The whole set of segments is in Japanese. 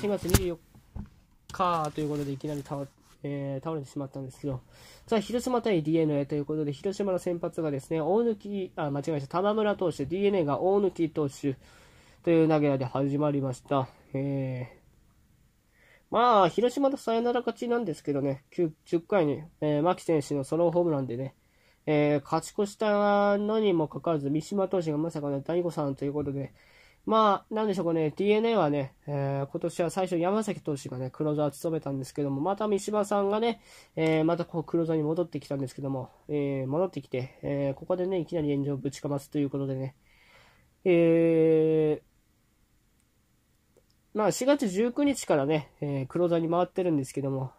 4月24日ということで、いきなり倒えー、倒れてしまったんですけど、さあ、広島対 DNA ということで、広島の先発がですね、大貫、あ、間違えました、玉村投手、DNA が大貫投手という投げで始まりました。えー、まあ、広島のサヨナラ勝ちなんですけどね、9 10回に、えー、牧選手のソロホームランでね、えー、勝ち越したのにもかかわらず、三島投手がまさかの第5さんということで、まあ、なんでしょうかね、DNA はね、えー、今年は最初山崎投手がね、黒沢を務めたんですけども、また三島さんがね、えー、またこう黒沢に戻ってきたんですけども、えー、戻ってきて、えここでね、いきなり炎上をぶちかますということでね、えまあ、4月19日からね、え黒沢に回ってるんですけども、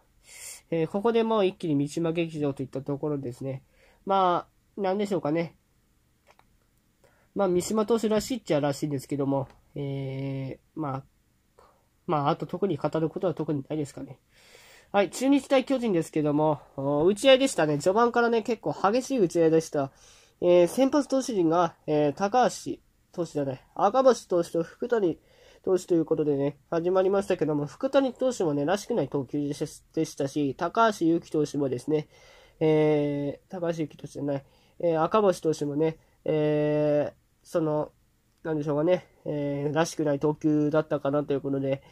えここでもう一気に三島劇場といったところですね、まあ、なんでしょうかね、まあ、三島投手らしいっちゃらしいんですけども、えー、まあ、まあ、あと特に語ることは特にないですかね。はい、中日対巨人ですけども、打ち合いでしたね。序盤からね、結構激しい打ち合いでした。えー、先発投手陣が、えー、高橋投手じゃない、赤星投手と福谷投手ということでね、始まりましたけども、福谷投手もね、らしくない投球でしたし、高橋祐希投手もですね、えー、高橋祐希投手じゃない、えー、赤星投手もね、えー、その、なんでしょうかね、えー、らしくない投球だったかなということで、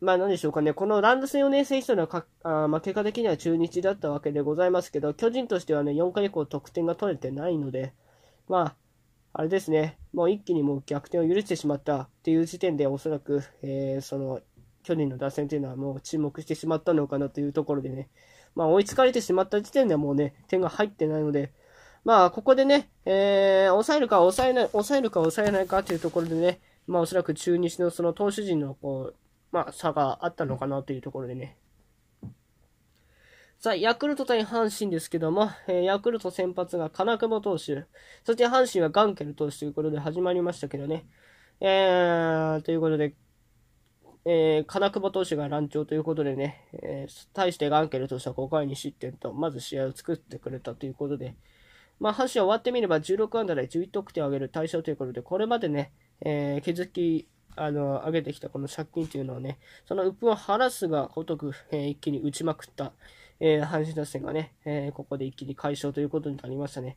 まあなんでしょうかね、このランド戦をね、選手とのかあ、まあ、結果的には中日だったわけでございますけど、巨人としてはね、4回以降得点が取れてないので、まあ、あれですね、もう一気にもう逆転を許してしまったっていう時点で、おそらく、えー、その、巨人の打線というのはもう注目してしまったのかなというところでね、まあ追いつかれてしまった時点ではもうね、点が入ってないので、まあ、ここでね、えー、抑えるか抑えない、抑えるか抑えないかというところでね、まあ、おそらく中日のその投手陣の、こう、まあ、差があったのかなというところでね。さあ、ヤクルト対阪神ですけども、えー、ヤクルト先発が金久保投手、そして阪神はガンケル投手ということで始まりましたけどね。えー、ということで、えー、金久保投手が乱調ということでね、えー、対してガンケル投手は5回に失点と、まず試合を作ってくれたということで、まあ、阪神終わってみれば16安打で11得点を挙げる対象ということで、これまでね、えー、気づき、あの、上げてきたこの借金というのをね、その鬱憤を晴らすがごとく、えー、一気に打ちまくった、えー、阪神打線がね、えー、ここで一気に解消ということになりましたね。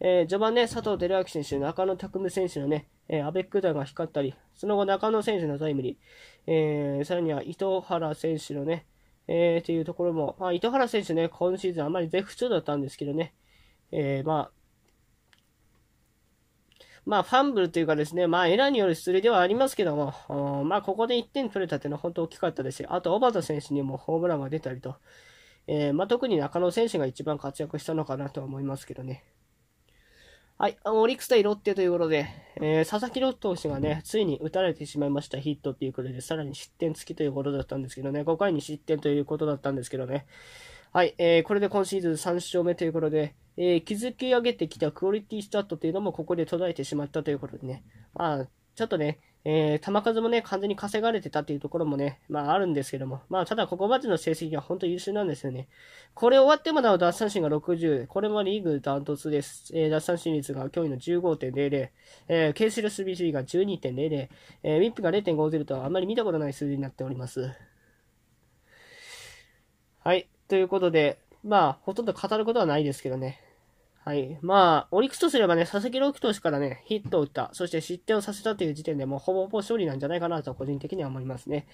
えー、序盤ね、佐藤輝明選手、中野拓夢選手のね、えー、アベック弾が光ったり、その後中野選手のタイムリー、えー、さらには糸原選手のね、えー、というところも、まあ、糸原選手ね、今シーズンあまり絶不調だったんですけどね、えー、まあ、まあ、ファンブルというかですね、まあ、エラーによる出塁ではありますけども、まあ、ここで1点取れたというのは本当大きかったですし、あと、小畑選手にもホームランが出たりと、えー、まあ、特に中野選手が一番活躍したのかなとは思いますけどね。はい、オリックス対ロッテということで、えー、佐々木朗希投手がね、ついに打たれてしまいましたヒットということで、さらに失点付きということだったんですけどね、5回に失点ということだったんですけどね、はい、えー、これで今シーズン3勝目ということで、えー、築き上げてきたクオリティスタートというのもここで途絶えてしまったということでね、まあ、ちょっとね、えー、球数もね、完全に稼がれてたというところもね、まああるんですけども、まあただここまでの成績は本当優秀なんですよね。これ終わってもなお脱三振が60、これもリーグダントツです。えー、奪三振率が驚異の15.00、えー、ケースレス BC が12.00、えー、ウィップが0.50とはあんまり見たことない数字になっております。はい。ということで、まあ、ほとんど語ることはないですけどね。はい。まあ、オリックスとすればね、佐々木朗希投手からね、ヒットを打った、そして失点をさせたという時点でもうほぼほぼ勝利なんじゃないかなと個人的には思いますね。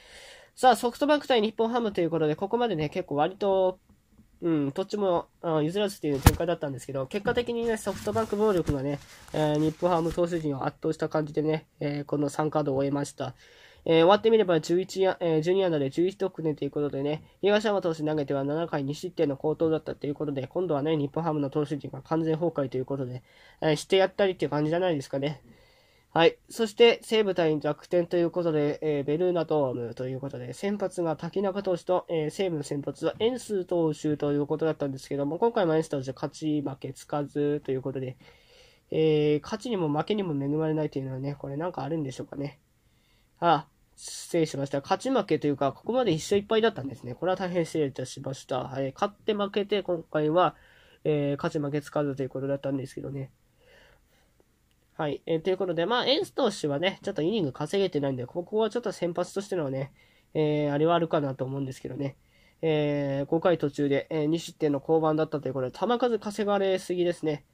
さあ、ソフトバンク対日本ハムということで、ここまでね、結構割と、うん、どっちも譲らずという展開だったんですけど、結果的にね、ソフトバンク暴力がね、えー、日本ハム投手陣を圧倒した感じでね、えー、この3カードを終えました。えー、終わってみれば11や、えー、12安打で11得点ということでね、東山投手投げては7回2失点の好投だったということで、今度はね、日本ハムの投手陣が完全崩壊ということで、えー、してやったりっていう感じじゃないですかね。はい。そして、西武対楽天ということで、えー、ベルーナドームということで、先発が滝中投手と、えー、西武の先発はエン投手ということだったんですけども、今回もエンス投手勝ち負けつかずということで、えー、勝ちにも負けにも恵まれないというのはね、これなんかあるんでしょうかね。あ、失礼しました。勝ち負けというか、ここまで一勝いっぱいだったんですね。これは大変失礼いたしました。はい、勝って負けて、今回は、えー、勝ち負けつかずということだったんですけどね。はい。えー、ということで、まあ、エンス投手はね、ちょっとイニング稼げてないんで、ここはちょっと先発としてのね、えー、あれはあるかなと思うんですけどね。えー、5回途中で、えー、2失点の降板だったということで、球数稼がれすぎですね。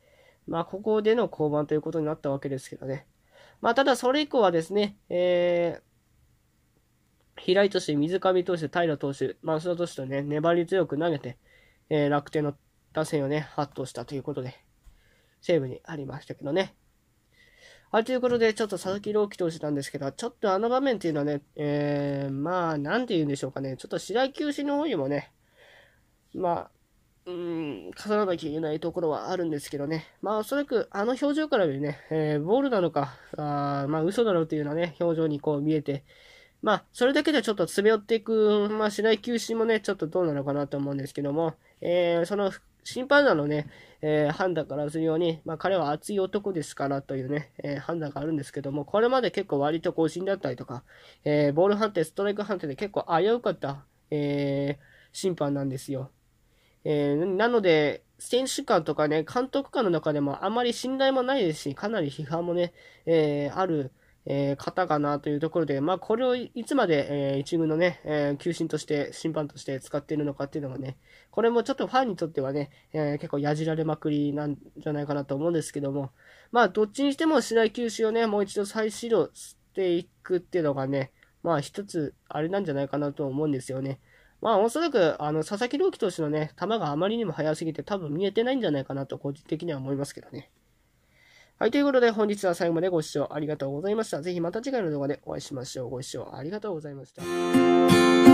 まあ、ここでの降板ということになったわけですけどね。まあ、ただそれ以降はですね、えー、平井投手、水上投手、平投手、松田投手とね、粘り強く投げて、えー、楽天の打線をね、圧倒したということで、セーブにありましたけどね。はい、ということで、ちょっと佐々木朗希投手なんですけど、ちょっとあの場面っていうのはね、えー、まあ、なんて言うんでしょうかね、ちょっと試合休止の方にもね、まあ、うん、飾らなきゃいけないところはあるんですけどね。まあ、おそらく、あの表情からでね、えー、ボールなのか、あまあ、嘘だろうというようなね、表情にこう見えて、まあ、それだけではちょっと詰め寄っていく、まあ、しない球審もね、ちょっとどうなのかなと思うんですけども、えー、その、審判団のね、えー、判断からするように、まあ、彼は熱い男ですからというね、えー、判断があるんですけども、これまで結構割と更新だったりとか、えボール判定、ストライク判定で結構危うかった、え審判なんですよ。えー、なので、選手間とかね、監督間の中でもあまり信頼もないですし、かなり批判もね、えー、ある、えー、方かなというところで、まあ、これをいつまで、えー、一軍のね、えー、球審として、審判として使っているのかっていうのがね、これもちょっとファンにとってはね、えー、結構やじられまくりなんじゃないかなと思うんですけども、まあ、どっちにしても試合球種をね、もう一度再始動していくっていうのがね、まあ、一つ、あれなんじゃないかなと思うんですよね。まあ、おそらく、あの、佐々木朗希投手のね、球があまりにも速すぎて多分見えてないんじゃないかなと、個人的には思いますけどね。はい、ということで本日は最後までご視聴ありがとうございました。ぜひまた次回の動画でお会いしましょう。ご視聴ありがとうございました。